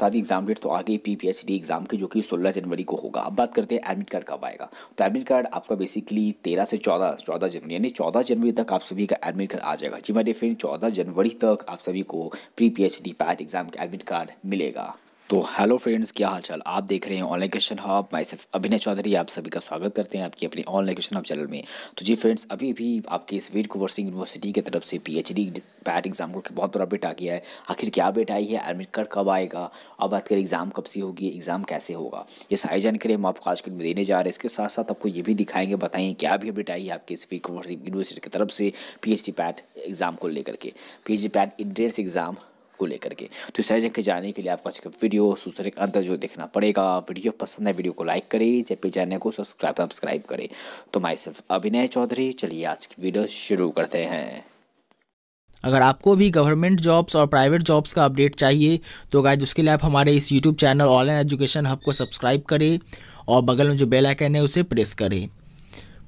ताकि exam date तो आगे गई पी एग्जाम के जो कि सोलह जनवरी को होगा अब बात करते हैं एडमिट कार्ड कब आएगा तो एडमिट कार्ड आपका बेसिकली तेरह से चौदह चौदह जनवरी यानी चौदह जनवरी तक आप सभी का एडमिट कार्ड आ जाएगा जी मेरे फ्रेंड चौदह जनवरी तक आप सभी को pre P H D PAT exam का एडमिट कार्ड मिलेगा तो हेलो फ्रेंड्स क्या हाल चाल आप देख रहे हैं ऑनलाइन क्वेश्चन हॉप माई सिर्फ अभिनय चौधरी आप सभी का स्वागत करते हैं आपकी अपनी ऑनलाइन क्वेश्चन हॉप चैनल में तो जी फ्रेंड्स अभी भी आपके इस वीर कुंवर यूनिवर्सिटी की तरफ से पीएचडी पैट एग्जाम को बहुत बड़ा अपडेट आ गया है आखिर क्या अपडेट आई है एडमिट कार्ड कब आएगा अब बात करें एग्ज़ाम कब सी होगी एग्ज़ाम कैसे होगा ये सारी जानकारी हम आपको आज के में देने जा रहे हैं इसके साथ साथ आपको ये भी दिखाएंगे बताएंगे क्या भी अपडेट आई है आपके इस वीर कुंवर यूनिवर्सिटी की तरफ से पी पैट एग्ज़ाम को लेकर के पी पैट एंट्रेंस एग्ज़ाम को लेकर के तो सारी जगह जाने के लिए आपको आज का वीडियो दूसरे का अंदर जो देखना पड़ेगा वीडियो पसंद है वीडियो को लाइक करें भी चैनल को सब्सक्राइब सब्सक्राइब करें तो माई सिर्फ अभिनय चौधरी चलिए आज की वीडियो शुरू करते हैं अगर आपको भी गवर्नमेंट जॉब्स और प्राइवेट जॉब्स का अपडेट चाहिए तो गाइज उसके लिए आप हमारे इस YouTube channel online education hub को सब्सक्राइब करें और बगल में जो बेल आइकन है उसे प्रेस करें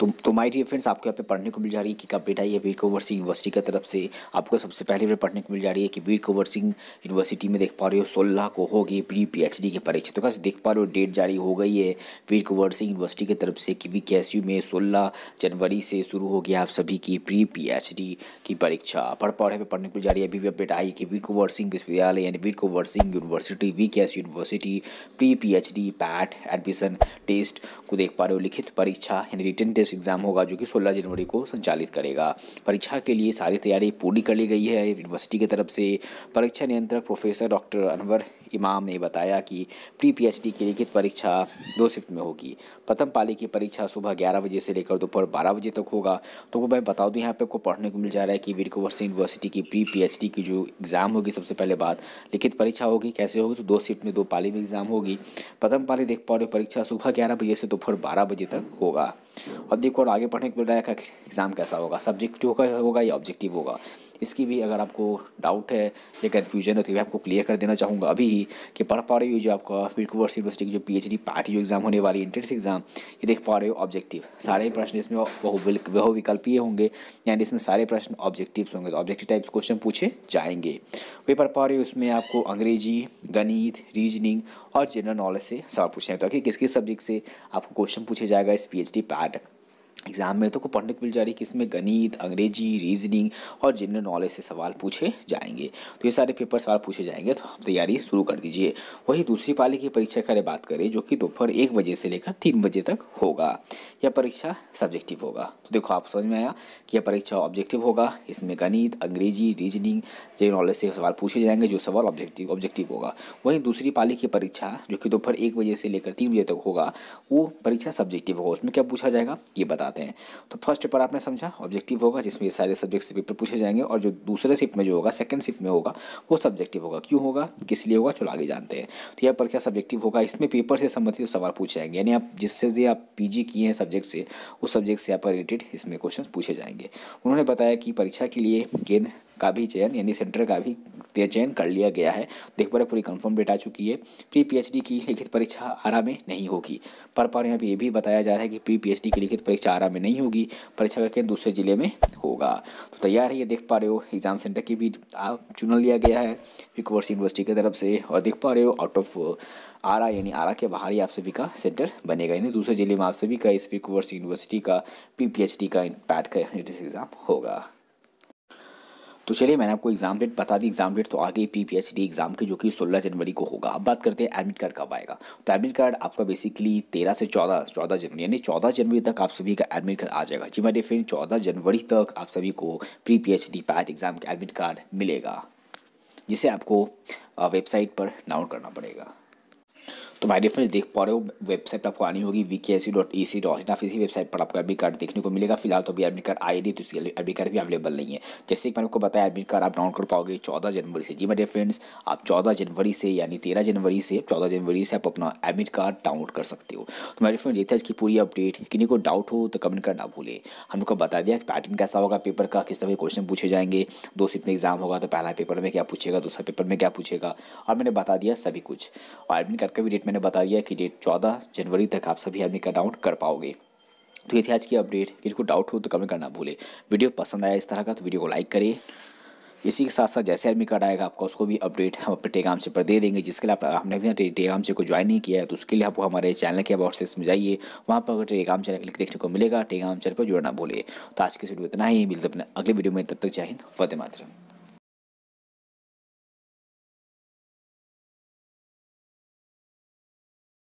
तो तो माय डियर फ्रेंड्स आपको यहाँ पे पढ़ने को मिल जा रही है कि कब डेट आई है वीर कंवर सिंह यूनिवर्सिटी की तरफ से आपको सबसे पहले पे पढ़ने को मिल जा रही है कि वीर कंवर सिंह यूनिवर्सिटी में देख पा रहे हो सोलह को होगी प्री पीएचडी की परीक्षा तो कैसे देख पा रहे हो डेट जारी हो गई है वीर कंवर सिंह यूनिवर्सिटी की तरफ से कि वी में सोलह जनवरी से शुरू होगी आप सभी की प्री पी की परीक्षा पढ़ पढ़े पे पढ़ने को मिल जा रही है अभी भी अपडेट आई कि वीर कंवर सिंह विश्वविद्यालय यानी Veer Kunwar Singh university V university pre P PAT admission test को देख पा रहे हो लिखित परीक्षा यानी रिटर्न टेस्ट प्रवेश एग्जाम होगा जो कि 16 जनवरी को संचालित करेगा परीक्षा के लिए सारी तैयारी पूरी कर ली गई है यूनिवर्सिटी की तरफ से परीक्षा नियंत्रक प्रोफेसर डॉक्टर अनवर इमाम ने बताया कि प्री पीएचडी की लिखित परीक्षा दो शिफ्ट में होगी प्रथम पाली की परीक्षा सुबह ग्यारह बजे से लेकर दोपहर बारह बजे तक होगा तो वो मैं बता दूँ तो यहाँ पे आपको पढ़ने को मिल जा रहा है कि वीरकुवर सिंह यूनिवर्सिटी की प्री पीएचडी की जो एग्ज़ाम होगी सबसे पहले बात लिखित परीक्षा होगी कैसे होगी तो दो शिफ्ट में दो पाली में एग्ज़ाम होगी प्रथम पाली देख पा रहे परीक्षा सुबह ग्यारह बजे से दोपहर बारह बजे तक होगा और देखो और आगे पढ़ने को मिल रहा है एग्ज़ाम कैसा होगा सब्जेक्टिव होगा या ऑब्जेक्टिव होगा इसकी भी अगर आपको डाउट है या कन्फ्यूजन है तो मैं आपको क्लियर कर देना चाहूँगा अभी ही कि पढ़ पा रहे हो जो आपका विटकोवर्स यूनिवर्सिटी की जो पी एच डी पार्टी जो एग्ज़ाम होने वाली एंट्रेंस एग्ज़ाम ये देख पा रहे हो ऑब्जेक्टिव सारे प्रश्न इसमें विकल्पीय होंगे यानी इसमें सारे प्रश्न ऑब्जेक्टिव होंगे तो ऑब्जेक्टिव टाइप्स क्वेश्चन पूछे जाएंगे वे पढ़ पा रहे हो उसमें आपको अंग्रेजी गणित रीजनिंग और जनरल नॉलेज से सवाल पूछे तो आखिर किस किस सब्जेक्ट से आपको क्वेश्चन पूछे जाएगा इस P H D PAT exam में तो को को मिल जा रही है कि इसमें गणित अंग्रेजी रीजनिंग और जनरल नॉलेज से सवाल पूछे जाएंगे तो ये सारे पेपर सवाल पूछे जाएंगे तो आप तैयारी शुरू कर दीजिए वही दूसरी पाली की परीक्षा का बात करें जो कि दोपहर एक बजे से लेकर तीन बजे तक होगा यह परीक्षा सब्जेक्टिव होगा तो देखो आप समझ में आया कि यह परीक्षा ऑब्जेक्टिव होगा इसमें गणित अंग्रेजी रीजनिंग जनरल नॉलेज से सवाल पूछे जाएंगे जो सवाल ऑब्जेक्टिव ऑब्जेक्टिव होगा वहीं दूसरी पाली की परीक्षा जो कि दोपहर एक बजे से लेकर तीन बजे तक होगा वो परीक्षा सब्जेक्टिव होगा उसमें क्या पूछा जाएगा ये बता आते हैं तो फर्स्ट पेपर आपने समझा ऑब्जेक्टिव होगा जिसमें ये सारे सब्जेक्ट से पेपर पूछे जाएंगे और जो दूसरे शिफ्ट में जो होगा सेकंड शिफ्ट में होगा वो सब्जेक्टिव होगा क्यों होगा किस लिए होगा चलो आगे जानते हैं तो यहाँ पर क्या सब्जेक्टिव होगा इसमें पेपर से संबंधित सवाल पूछे जाएंगे यानी आप जिससे आप पीजी किए हैं सब्जेक्ट से उस सब्जेक्ट से यहाँ रिलेटेड इसमें क्वेश्चन पूछे जाएंगे उन्होंने बताया कि परीक्षा के लिए केंद्र का भी चयन यानी सेंटर का भी चयन कर लिया गया है देख एक बार पूरी कंफर्म डेट आ चुकी है प्री पीएचडी की लिखित परीक्षा आरा में नहीं होगी पर पर यहाँ पर ये भी बताया जा रहा है कि प्री पीएचडी की लिखित परीक्षा आरा में नहीं होगी परीक्षा का केंद्र दूसरे जिले में होगा तो तैयार है ये देख पा रहे हो एग्जाम सेंटर की भी चुन लिया गया है विकवर्स यूनिवर्सिटी की तरफ से और देख पा रहे हो आउट ऑफ uh, आरा यानी आरा के बाहर ही आप सभी का सेंटर बनेगा यानी दूसरे जिले में आप सभी का इस विकवर्स यूनिवर्सिटी का पी का इन पैट का एग्ज़ाम होगा तो चलिए मैंने आपको एग्जाम डेट बता दी एग्जाम डेट तो आ गई पी एग्जाम की जो कि सोलह जनवरी को होगा अब बात करते हैं एडमिट कार्ड कब आएगा तो एडमिट कार्ड आपका बेसिकली तेरह से चौदह चौदह जनवरी यानी चौदह जनवरी तक आप सभी का एडमिट कार्ड आ जाएगा जी मेरे फिर चौदह जनवरी तक आप सभी को pre P H D PAT exam का एडमिट कार्ड मिलेगा जिसे आपको वेबसाइट पर डाउनलोड करना पड़ेगा तो भाई डिफरेंस देख पा रहे हो वेबसाइट आपको आनी होगी वी के C dot E C dot in आप इसी वेबसाइट पर आपको एडमिट कार्ड देखने को मिलेगा फिलहाल तो अभी एडमिट कार्ड आई डी तो इसके एडमिट कार्ड भी अवेलेबल नहीं है जैसे कि मैंने आपको बताया एडमिट कार्ड आप डाउनलोड कर पाओगे चौदह जनवरी से जी मेरे फ्रेंड्स आप चौदह जनवरी से यानी तेरह जनवरी से चौदह जनवरी से आप अपना एडमिट कार्ड डाउनलोड कर सकते हो तो मेरे फ्रेंड ये था इसकी पूरी अपडेट किन्हीं को डाउट हो तो कमेंट करना भूलें हमने को बता दिया कि पैटर्न कैसा होगा पेपर का किस तरह के क्वेश्चन पूछे जाएंगे दो सिप में एग्जाम होगा तो पहला पेपर में क्या पूछेगा दूसरा पेपर में क्या पूछेगा और मैंने बता दिया सभी कुछ और एडमिट कार्ड का भी डेट मैंने बता दिया कि डेट चौदह जनवरी तक आप सभी आदमी का डाउट कर पाओगे तो ये थी आज की अपडेट किसी को डाउट हो तो कमेंट करना भूले वीडियो पसंद आया इस तरह का तो वीडियो को लाइक करें इसी के साथ साथ जैसे आदमी कार्ड आएगा आपका उसको भी अपडेट हम अपने टेगाम से पर दे देंगे जिसके लिए आप आपने भी टेगाम से को ज्वाइन नहीं किया है तो उसके लिए आप हमारे चैनल के अबाउट में जाइए वहाँ पर अगर टेगाम चैनल क्लिक देखने को मिलेगा टेगाम चैनल पर जुड़ना भूलिए तो आज के वीडियो इतना ही मिलते अपने अगले वीडियो में तब तक चाहिए फतेह मातरम